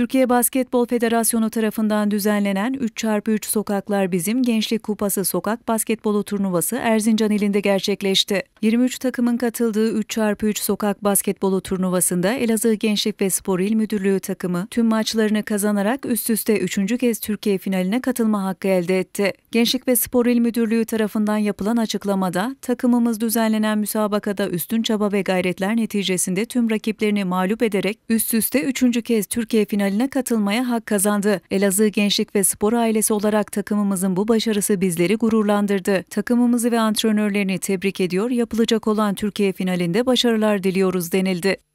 Türkiye Basketbol Federasyonu tarafından düzenlenen 3x3 Sokaklar Bizim Gençlik Kupası Sokak Basketbolu Turnuvası Erzincan ilinde gerçekleşti. 23 takımın katıldığı 3x3 Sokak Basketbolu Turnuvası'nda Elazığ Gençlik ve Spor İl Müdürlüğü takımı tüm maçlarını kazanarak üst üste 3. kez Türkiye finaline katılma hakkı elde etti. Gençlik ve Spor İl Müdürlüğü tarafından yapılan açıklamada takımımız düzenlenen müsabakada üstün çaba ve gayretler neticesinde tüm rakiplerini mağlup ederek üst üste 3. kez Türkiye finaline finaline katılmaya hak kazandı. Elazığ Gençlik ve Spor ailesi olarak takımımızın bu başarısı bizleri gururlandırdı. Takımımızı ve antrenörlerini tebrik ediyor, yapılacak olan Türkiye finalinde başarılar diliyoruz denildi.